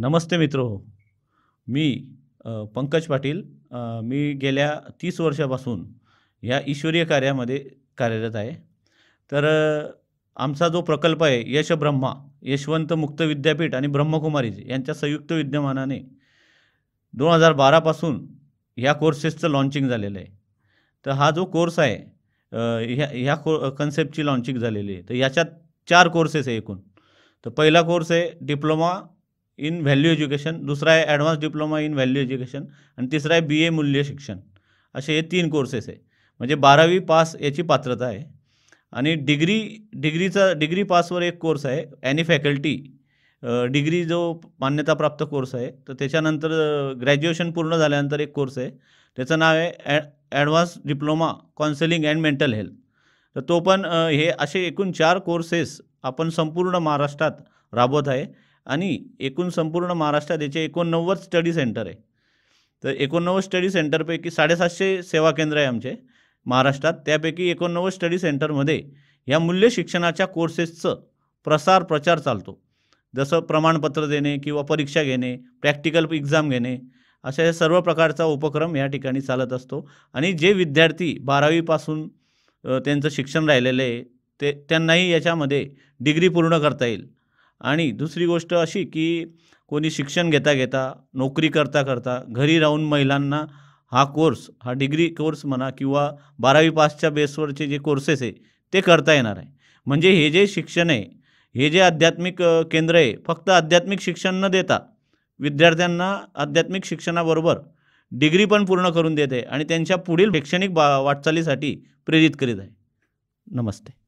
नमस्ते मित्रो मी पंकज पाटील मी गेल्या तीस वर्षापासून ह्या ईश्वरीय कार्यामध्ये कार्यरत आहे तर आमचा जो प्रकल्प आहे यश ब्रह्मा यशवंत मुक्त विद्यापीठ आणि ब्रह्मकुमारीज यांच्या संयुक्त विद्यमानाने दोन हजार बारापासून ह्या कोर्सेसचं लॉन्चिंग झालेलं आहे तर हा जो कोर्स आहे ह्या ह्या को कन्सेप्टची लॉन्चिंग झालेली आहे तर याच्यात चार कोर्सेस आहे एकूण तर पहिला कोर्स आहे डिप्लोमा इन व्हॅल्यू एज्युकेशन दुसरा आहे advance diploma in value education आणि तिसरा आहे बी ए मूल्य शिक्षण असे हे तीन कोर्सेस आहे म्हणजे बारावी पास याची पात्रता आहे आणि डिग्री डिग्रीचा डिग्री पासवर एक कोर्स आहे ॲनी फॅकल्टी डिग्री जो मान्यताप्राप्त कोर्स आहे तर त्याच्यानंतर ग्रॅज्युएशन पूर्ण झाल्यानंतर एक कोर्स आहे त्याचं नाव आहे advance diploma counselling and mental health तर तो पण हे असे एकूण चार कोर्सेस आपण संपूर्ण महाराष्ट्रात राबवत आहे आणि एकूण संपूर्ण महाराष्ट्रात याचे एकोणनव्वद स्टडी सेंटर आहे तर एकोणनव्वद स्टडी सेंटरपैकी साडेसातशे सेवा केंद्र आहे आमचे महाराष्ट्रात त्यापैकी एकोणनव्वद स्टडी सेंटरमध्ये या मूल्य शिक्षणाच्या कोर्सेसचं प्रसार प्रचार चालतो जसं प्रमाणपत्र देणे किंवा परीक्षा घेणे प्रॅक्टिकल एक्झाम घेणे अशा या सर्व प्रकारचा उपक्रम या ठिकाणी चालत असतो आणि जे विद्यार्थी बारावीपासून त्यांचं शिक्षण राहिलेलं आहे ते त्यांनाही याच्यामध्ये डिग्री पूर्ण करता येईल आणि दुसरी गोष्ट अशी की कोणी शिक्षण घेता घेता नोकरी करता करता घरी राहून महिलांना हा कोर्स हा डिग्री कोर्स म्हणा किंवा बारावी पासच्या बेसवरचे जे कोर्सेस आहे ते करता येणार आहे म्हणजे हे जे शिक्षण आहे हे जे आध्यात्मिक केंद्र आहे फक्त आध्यात्मिक शिक्षण न देता विद्यार्थ्यांना आध्यात्मिक शिक्षणाबरोबर डिग्री पण पूर्ण करून देते आणि त्यांच्या पुढील शैक्षणिक बा वाटचालीसाठी प्रेरित करीत आहे नमस्ते